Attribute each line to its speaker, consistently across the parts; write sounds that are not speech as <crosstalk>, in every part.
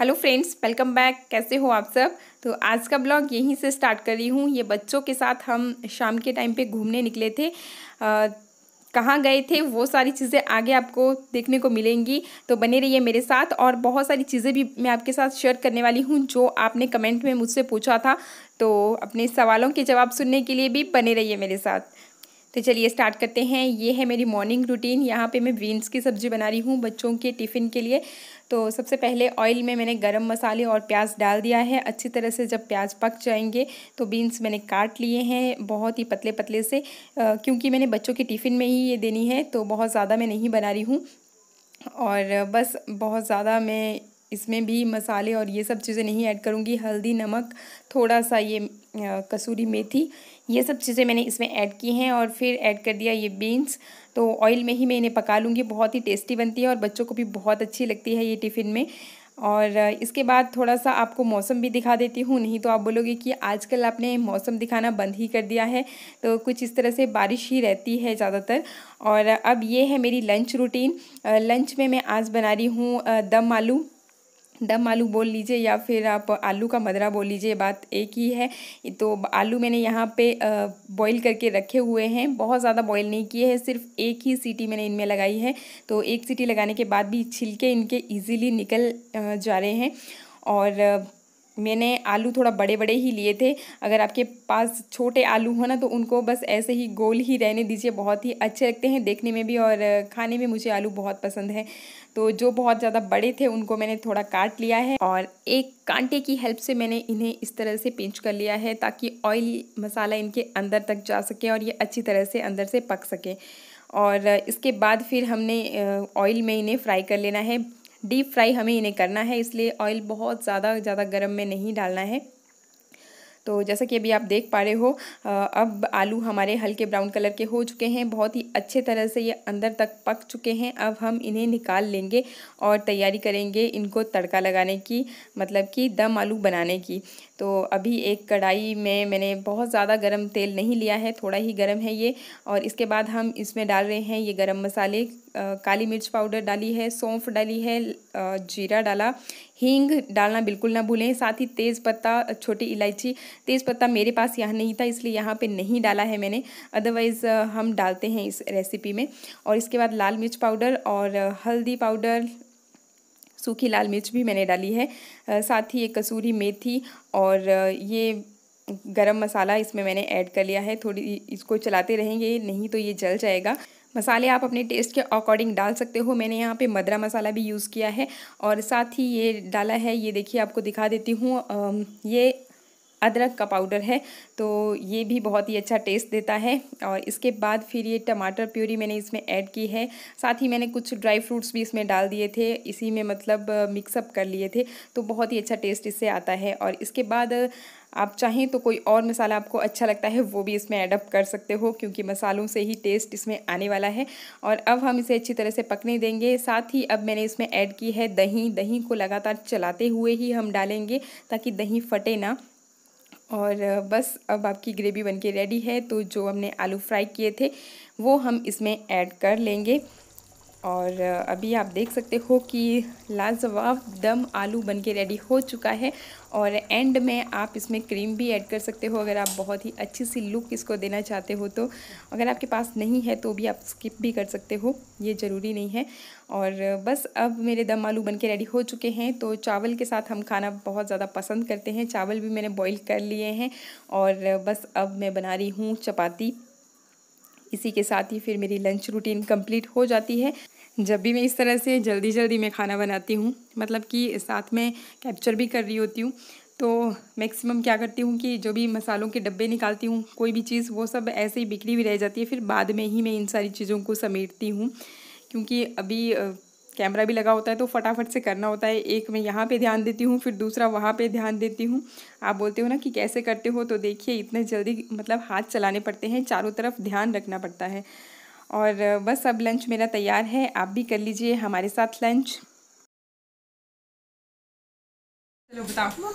Speaker 1: Hello friends welcome back कैसे हो आप सब तो आज का ब्लॉग यहीं से स्टार्ट कर रही हूँ ये बच्चों के साथ हम शाम के टाइम पे घूमने निकले थे कहाँ गए थे वो सारी चीज़ें आगे आपको देखने को मिलेंगी तो बने रहिए मेरे साथ और बहुत सारी चीज़ें भी मैं आपके साथ शेयर करने वाली हूँ जो आपने कमेंट में मुझसे पूछा था तो अपने सवालों के जवाब सुनने के लिए भी बने रहिए मेरे साथ तो चलिए स्टार्ट करते हैं ये है मेरी मॉर्निंग रूटीन यहाँ पे मैं बीन्स की सब्ज़ी बना रही हूँ बच्चों के टिफ़िन के लिए तो सबसे पहले ऑयल में मैंने गरम मसाले और प्याज डाल दिया है अच्छी तरह से जब प्याज पक जाएंगे तो बीन्स मैंने काट लिए हैं बहुत ही पतले पतले से क्योंकि मैंने बच्चों के टिफ़िन में ही ये देनी है तो बहुत ज़्यादा मैं नहीं बना रही हूँ और बस बहुत ज़्यादा मैं इसमें भी मसाले और ये सब चीज़ें नहीं ऐड करूँगी हल्दी नमक थोड़ा सा ये कसूरी मेथी ये सब चीज़ें मैंने इसमें ऐड की हैं और फिर ऐड कर दिया ये बीन्स तो ऑयल में ही मैं इन्हें पका लूँगी बहुत ही टेस्टी बनती है और बच्चों को भी बहुत अच्छी लगती है ये टिफ़िन में और इसके बाद थोड़ा सा आपको मौसम भी दिखा देती हूँ नहीं तो आप बोलोगे कि आजकल आपने मौसम दिखाना बंद ही कर दिया है तो कुछ इस तरह से बारिश ही रहती है ज़्यादातर और अब ये है मेरी लंच रूटीन लंच में मैं आज बना रही हूँ दम आलू दम आलू बोल लीजिए या फिर आप आलू का मदरा बोल लीजिए बात एक ही है तो आलू मैंने यहाँ पे बॉईल करके रखे हुए हैं बहुत ज़्यादा बॉईल नहीं किए हैं सिर्फ एक ही सीटी मैंने इनमें लगाई है तो एक सीटी लगाने के बाद भी छिलके इनके इजीली निकल जा रहे हैं और मैंने आलू थोड़ा बड़े बड़े ही लिए थे अगर आपके पास छोटे आलू हो ना तो उनको बस ऐसे ही गोल ही रहने दीजिए बहुत ही अच्छे लगते हैं देखने में भी और खाने में मुझे आलू बहुत पसंद है तो जो बहुत ज़्यादा बड़े थे उनको मैंने थोड़ा काट लिया है और एक कांटे की हेल्प से मैंने इन्हें इस तरह से पिंच कर लिया है ताकि ऑयल मसाला इनके अंदर तक जा सके और ये अच्छी तरह से अंदर से पक सके और इसके बाद फिर हमने ऑयल में इन्हें फ्राई कर लेना है डीप फ्राई हमें इन्हें करना है इसलिए ऑयल बहुत ज़्यादा ज़्यादा गर्म में नहीं डालना है तो जैसा कि अभी आप देख पा रहे हो अब आलू हमारे हल्के ब्राउन कलर के हो चुके हैं बहुत ही अच्छे तरह से ये अंदर तक पक चुके हैं अब हम इन्हें निकाल लेंगे और तैयारी करेंगे इनको तड़का लगाने की मतलब कि दम आलू बनाने की तो अभी एक कढ़ाई में मैंने बहुत ज़्यादा गर्म तेल नहीं लिया है थोड़ा ही गर्म है ये और इसके बाद हम इसमें डाल रहे हैं ये गर्म मसाले काली मिर्च पाउडर डाली है सौंफ डाली है जीरा डाला हींग डालना बिल्कुल ना भूलें साथ ही तेज़ पत्ता छोटी इलायची तेज़ पत्ता मेरे पास यहाँ नहीं था इसलिए यहाँ पे नहीं डाला है मैंने अदरवाइज़ हम डालते हैं इस रेसिपी में और इसके बाद लाल मिर्च पाउडर और हल्दी पाउडर सूखी लाल मिर्च भी मैंने डाली है साथ ही एक कसूरी मेथी और ये गरम मसाला इसमें मैंने ऐड कर लिया है थोड़ी इसको चलाते रहेंगे नहीं तो ये जल जाएगा मसाले आप अपने टेस्ट के अकॉर्डिंग डाल सकते हो मैंने यहाँ पे मदरा मसाला भी यूज़ किया है और साथ ही ये डाला है ये देखिए आपको दिखा देती हूँ ये अदरक का पाउडर है तो ये भी बहुत ही अच्छा टेस्ट देता है और इसके बाद फिर ये टमाटर प्यूरी मैंने इसमें ऐड की है साथ ही मैंने कुछ ड्राई फ्रूट्स भी इसमें डाल दिए थे इसी में मतलब मिक्सअप कर लिए थे तो बहुत ही अच्छा टेस्ट इससे आता है और इसके बाद आप चाहें तो कोई और मसाला आपको अच्छा लगता है वो भी इसमें एडअप कर सकते हो क्योंकि मसालों से ही टेस्ट इसमें आने वाला है और अब हम इसे अच्छी तरह से पकने देंगे साथ ही अब मैंने इसमें ऐड की है दही दही को लगातार चलाते हुए ही हम डालेंगे ताकि दही फटे ना और बस अब आपकी ग्रेवी बनके रेडी है तो जो हमने आलू फ्राई किए थे वो हम इसमें ऐड कर लेंगे और अभी आप देख सकते हो कि लाजवाब दम आलू बन के रेडी हो चुका है और एंड में आप इसमें क्रीम भी ऐड कर सकते हो अगर आप बहुत ही अच्छी सी लुक इसको देना चाहते हो तो अगर आपके पास नहीं है तो भी आप स्किप भी कर सकते हो ये ज़रूरी नहीं है और बस अब मेरे दम आलू बन के रेडी हो चुके हैं तो चावल के साथ हम खाना बहुत ज़्यादा पसंद करते हैं चावल भी मैंने बॉयल कर लिए हैं और बस अब मैं बना रही हूँ चपाती इसी के साथ ही फिर मेरी लंच रूटीन कंप्लीट हो जाती है जब भी मैं इस तरह से जल्दी जल्दी मैं खाना बनाती हूँ मतलब कि साथ में कैप्चर भी कर रही होती हूँ तो मैक्सिमम क्या करती हूँ कि जो भी मसालों के डब्बे निकालती हूँ कोई भी चीज़ वो सब ऐसे ही बिखरी हुई रह जाती है फिर बाद में ही मैं इन सारी चीज़ों को समेटती हूँ क्योंकि अभी कैमरा भी लगा होता है तो फटाफट से करना होता है एक मैं यहाँ पे ध्यान देती हूँ फिर दूसरा वहाँ पे ध्यान देती हूँ आप बोलते हो ना कि कैसे करते हो तो देखिए इतने जल्दी मतलब हाथ चलाने पड़ते हैं चारों तरफ ध्यान रखना पड़ता है और बस अब लंच मेरा तैयार है आप भी कर लीजिए हमारे साथ लंच चलो बताओ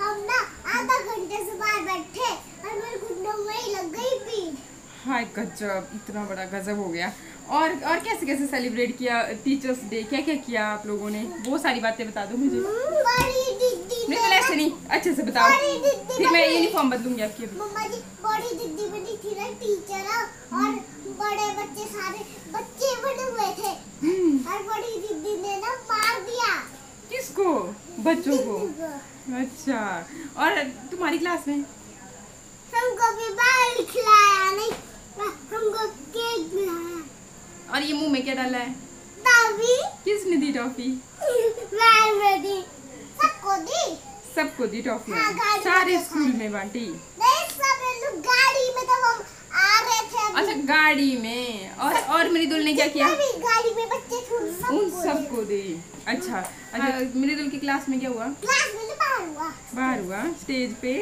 Speaker 1: हम ना आधा घंटे से बाहर बैठे और मेरे घुटनों में ही लग गई हाय गजब इतना बड़ा गजब हो गया और और कैसे कैसे सेलिब्रेट किया टीचर्स डे क्या क्या किया आप लोगों ने वो सारी बातें बता दो मुझे बिल्कुल ऐसे नहीं अच्छे से बताओ फिर मैं यूनिफॉर्म बदलूंगी आपकी बड़ी दीदी बनी थी ना टीचर और बड़े बच्चे सारे बच्चे बने हुए थे हम्म। और बड़ी दीदी ने ना मार दिया किसको बच्चों को अच्छा और तुम्हारी क्लास में हमको भी बाल खिलाया नहीं और ये मुंह में क्या डाला है टॉफी किसने दी टॉफी सबको दी सबको दी टॉफी हाँ, सारे तो स्कूल में बांटी गाड़ी में तो हम आ रहे थे अच्छा गाड़ी में और और दुल ने क्या किया गाड़ी में बच्चे सब उन सबको दी अच्छा अच्छा हाँ। मृदुल की क्लास में क्या हुआ क्लास में तो बाहर हुआ बाहर हुआ स्टेज पे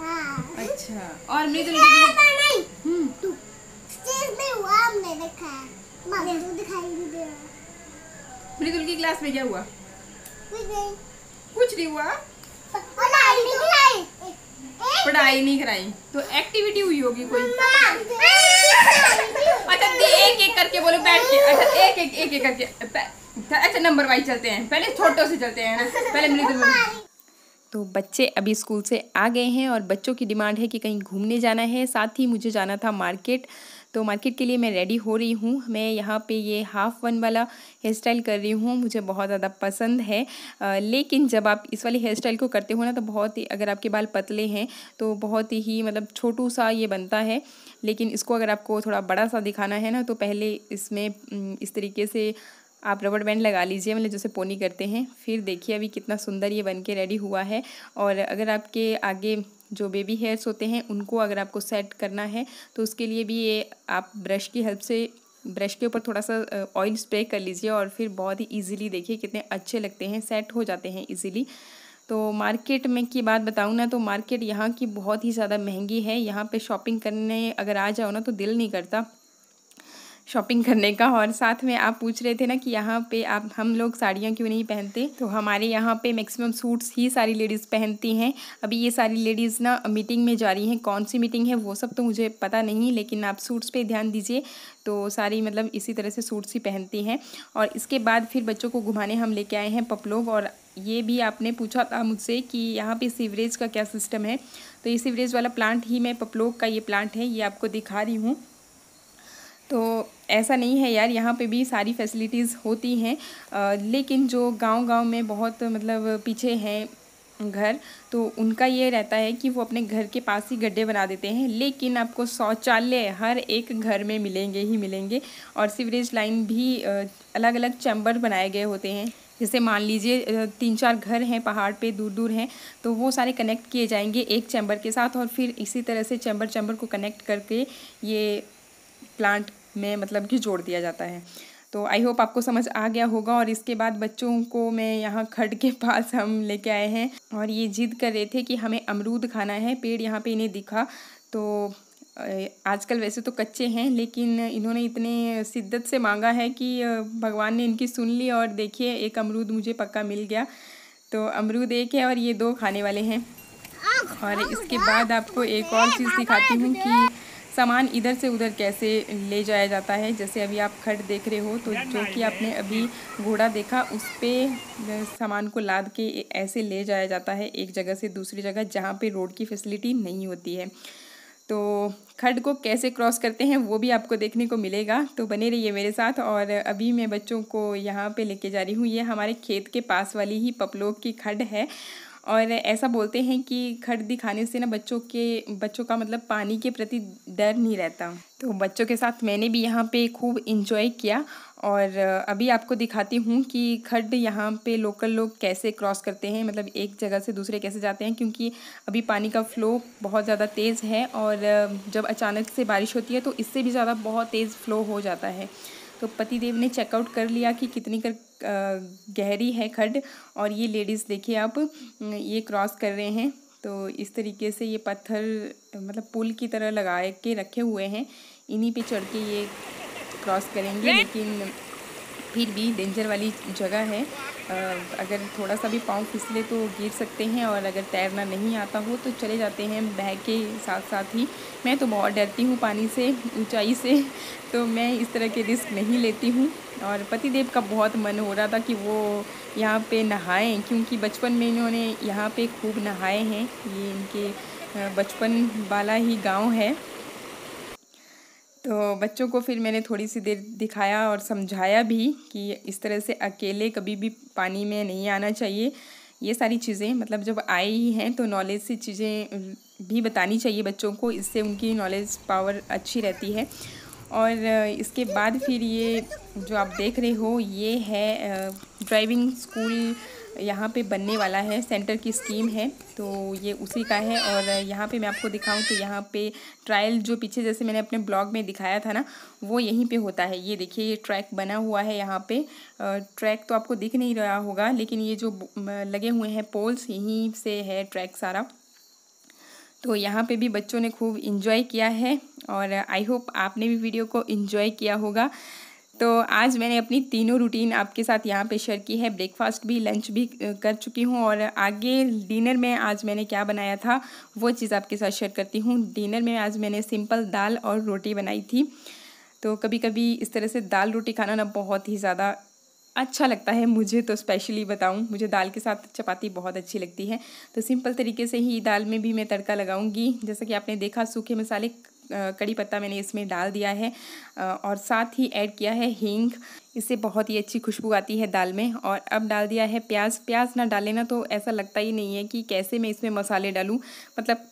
Speaker 1: अच्छा और नहीं हम्म। हमने देखा दे मृदुल की क्लास में क्या हुआ कुछ नहीं हुआ पढ़ाई नहीं कराई तो एक्टिविटी हुई होगी कोई अच्छा एक एक करके बोलो बैठ के अच्छा एक एक एक एक करके अच्छा नंबर वाइज चलते हैं पहले छोटो से चलते हैं ना पहले मृदुल तो बच्चे अभी स्कूल से आ गए हैं और बच्चों की डिमांड है कि कहीं घूमने जाना है साथ ही मुझे जाना था मार्केट तो मार्केट के लिए मैं रेडी हो रही हूँ मैं यहाँ पे ये हाफ़ वन वाला हेयर स्टाइल कर रही हूँ मुझे बहुत ज़्यादा पसंद है आ, लेकिन जब आप इस वाले हेयर स्टाइल को करते हो ना तो बहुत ही अगर आपके बाल पतले हैं तो बहुत ही मतलब छोटू सा ये बनता है लेकिन इसको अगर आपको थोड़ा बड़ा सा दिखाना है ना तो पहले इसमें इस तरीके से आप रबड़ बैंड लगा लीजिए मतलब जैसे पोनी करते हैं फिर देखिए अभी कितना सुंदर ये बन के रेडी हुआ है और अगर आपके आगे जो बेबी हेयर्स होते हैं उनको अगर आपको सेट करना है तो उसके लिए भी ये आप ब्रश की हेल्प से ब्रश के ऊपर थोड़ा सा ऑयल स्प्रे कर लीजिए और फिर बहुत ही ईजिली देखिए कितने अच्छे लगते हैं सेट हो जाते हैं ईजिली तो मार्केट में की बात बताऊँ ना तो मार्केट यहाँ की बहुत ही ज़्यादा महंगी है यहाँ पे शॉपिंग करने अगर आ जाओ ना तो दिल नहीं करता शॉपिंग करने का और साथ में आप पूछ रहे थे ना कि यहाँ पे आप हम लोग साड़ियाँ क्यों नहीं पहनते तो हमारे यहाँ पे मैक्सिमम सूट्स ही सारी लेडीज़ पहनती हैं अभी ये सारी लेडीज़ ना मीटिंग में जा रही हैं कौन सी मीटिंग है वो सब तो मुझे पता नहीं लेकिन आप सूट्स पे ध्यान दीजिए तो सारी मतलब इसी तरह से सूट्स ही पहनती हैं और इसके बाद फिर बच्चों को घुमाने हम लेके आए हैं पपलोग और ये भी आपने पूछा था मुझसे कि यहाँ पे सीवरेज का क्या सिस्टम है तो ये सीवरेज वाला प्लांट ही मैं पपलोग का ये प्लांट है ये आपको दिखा रही हूँ तो ऐसा नहीं है यार यहाँ पे भी सारी फैसिलिटीज़ होती हैं लेकिन जो गांव गांव में बहुत मतलब पीछे हैं घर तो उनका ये रहता है कि वो अपने घर के पास ही गड्ढे बना देते हैं लेकिन आपको शौचालय हर एक घर में मिलेंगे ही मिलेंगे और सीवरेज लाइन भी अलग अलग चैम्बर बनाए गए होते हैं जैसे मान लीजिए तीन चार घर हैं पहाड़ पे दूर दूर हैं तो वो सारे कनेक्ट किए जाएंगे एक चैम्बर के साथ और फिर इसी तरह से चैम्बर चैम्बर को कनेक्ट करके ये प्लांट में मतलब कि जोड़ दिया जाता है तो आई होप आपको समझ आ गया होगा और इसके बाद बच्चों को मैं यहाँ खड के <laughs> पास हम लेके आए हैं और ये जिद कर रहे थे कि हमें अमरूद खाना है पेड़ यहाँ पे इन्हें दिखा तो आजकल वैसे तो कच्चे हैं लेकिन इन्होंने इतने शिद्दत से मांगा है कि भगवान ने इनकी सुन ली और देखिए एक अमरूद मुझे पक्का मिल गया तो अमरूद एक है और ये दो खाने वाले हैं और इसके बाद आपको एक और चीज़ दिखाती हूँ कि सामान इधर से उधर कैसे ले जाया जाता है जैसे अभी आप खट देख रहे हो तो जो कि आपने अभी घोड़ा देखा उस पर सामान को लाद के ऐसे ले जाया जाता है एक जगह से दूसरी जगह जहाँ पे रोड की फैसिलिटी नहीं होती है तो खड को कैसे क्रॉस करते हैं वो भी आपको देखने को मिलेगा तो बने रहिए मेरे साथ और अभी मैं बच्चों को यहाँ पे लेके जा रही हूँ ये हमारे खेत के पास वाली ही पपलोक की खड है और ऐसा बोलते हैं कि खट दिखाने से ना बच्चों के बच्चों का मतलब पानी के प्रति डर नहीं रहता तो बच्चों के साथ मैंने भी यहाँ पे खूब इन्जॉय किया और अभी आपको दिखाती हूँ कि खड्ड यहाँ पे लोकल लोग कैसे क्रॉस करते हैं मतलब एक जगह से दूसरे कैसे जाते हैं क्योंकि अभी पानी का फ्लो बहुत ज़्यादा तेज़ है और जब अचानक से बारिश होती है तो इससे भी ज़्यादा बहुत तेज़ फ्लो हो जाता है तो पतिदेव ने चेकआउट कर लिया कि कितनी कर गहरी है खड और ये लेडीज़ देखिए आप ये क्रॉस कर रहे हैं तो इस तरीके से ये पत्थर मतलब पुल की तरह लगा के रखे हुए हैं इन्हीं पे चढ़ के ये क्रॉस करेंगे लेकिन फिर भी डेंजर वाली जगह है अगर थोड़ा सा भी पाँव फिसले तो गिर सकते हैं और अगर तैरना नहीं आता हो तो चले जाते हैं बह के साथ साथ ही मैं तो बहुत डरती हूँ पानी से ऊंचाई से तो मैं इस तरह के रिस्क नहीं लेती हूँ और पतिदेव का बहुत मन हो रहा था कि वो यहाँ पे नहाएं क्योंकि बचपन में इन्होंने यहाँ पे खूब नहाए हैं ये इनके बचपन वाला ही गाँव है तो बच्चों को फिर मैंने थोड़ी सी देर दिखाया और समझाया भी कि इस तरह से अकेले कभी भी पानी में नहीं आना चाहिए ये सारी चीज़ें मतलब जब आए ही हैं तो नॉलेज से चीज़ें भी बतानी चाहिए बच्चों को इससे उनकी नॉलेज पावर अच्छी रहती है और इसके बाद फिर ये जो आप देख रहे हो ये है ड्राइविंग स्कूल यहाँ पे बनने वाला है सेंटर की स्कीम है तो ये उसी का है और यहाँ पे मैं आपको दिखाऊं तो यहाँ पे ट्रायल जो पीछे जैसे मैंने अपने ब्लॉग में दिखाया था ना वो यहीं पे होता है ये देखिए ये ट्रैक बना हुआ है यहाँ पे ट्रैक तो आपको दिख नहीं रहा होगा लेकिन ये जो लगे हुए हैं पोल्स यहीं से है ट्रैक सारा तो यहाँ पे भी बच्चों ने खूब इन्जॉय किया है और आई होप आपने भी वीडियो को इन्जॉय किया होगा तो आज मैंने अपनी तीनों रूटीन आपके साथ यहाँ पे शेयर की है ब्रेकफास्ट भी लंच भी कर चुकी हूँ और आगे डिनर में आज मैंने क्या बनाया था वो चीज़ आपके साथ शेयर करती हूँ डिनर में आज मैंने सिंपल दाल और रोटी बनाई थी तो कभी कभी इस तरह से दाल रोटी खाना ना बहुत ही ज़्यादा अच्छा लगता है मुझे तो स्पेशली बताऊं मुझे दाल के साथ चपाती बहुत अच्छी लगती है तो सिंपल तरीके से ही दाल में भी मैं तड़का लगाऊंगी जैसा कि आपने देखा सूखे मसाले कड़ी पत्ता मैंने इसमें डाल दिया है और साथ ही ऐड किया है हींग इससे बहुत ही अच्छी खुशबू आती है दाल में और अब डाल दिया है प्याज प्याज ना डाले ना तो ऐसा लगता ही नहीं है कि कैसे मैं इसमें मसाले डालूँ मतलब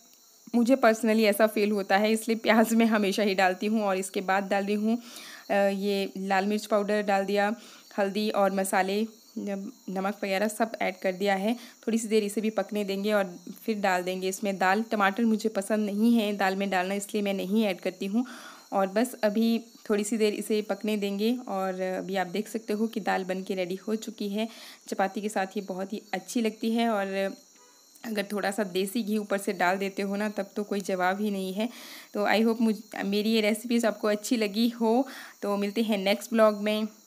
Speaker 1: मुझे पर्सनली ऐसा फील होता है इसलिए प्याज मैं हमेशा ही डालती हूँ और इसके बाद डाल रही हूँ ये लाल मिर्च पाउडर डाल दिया हल्दी और मसाले जब नमक वगैरह सब ऐड कर दिया है थोड़ी सी देर इसे भी पकने देंगे और फिर डाल देंगे इसमें दाल टमाटर मुझे पसंद नहीं है दाल में डालना इसलिए मैं नहीं ऐड करती हूँ और बस अभी थोड़ी सी देर इसे पकने देंगे और अभी आप देख सकते हो कि दाल बन के रेडी हो चुकी है चपाती के साथ ये बहुत ही अच्छी लगती है और अगर थोड़ा सा देसी घी ऊपर से डाल देते हो ना तब तो कोई जवाब ही नहीं है तो आई होप मुझ मेरी ये रेसिपीज़ आपको अच्छी लगी हो तो मिलते हैं नेक्स्ट ब्लॉग में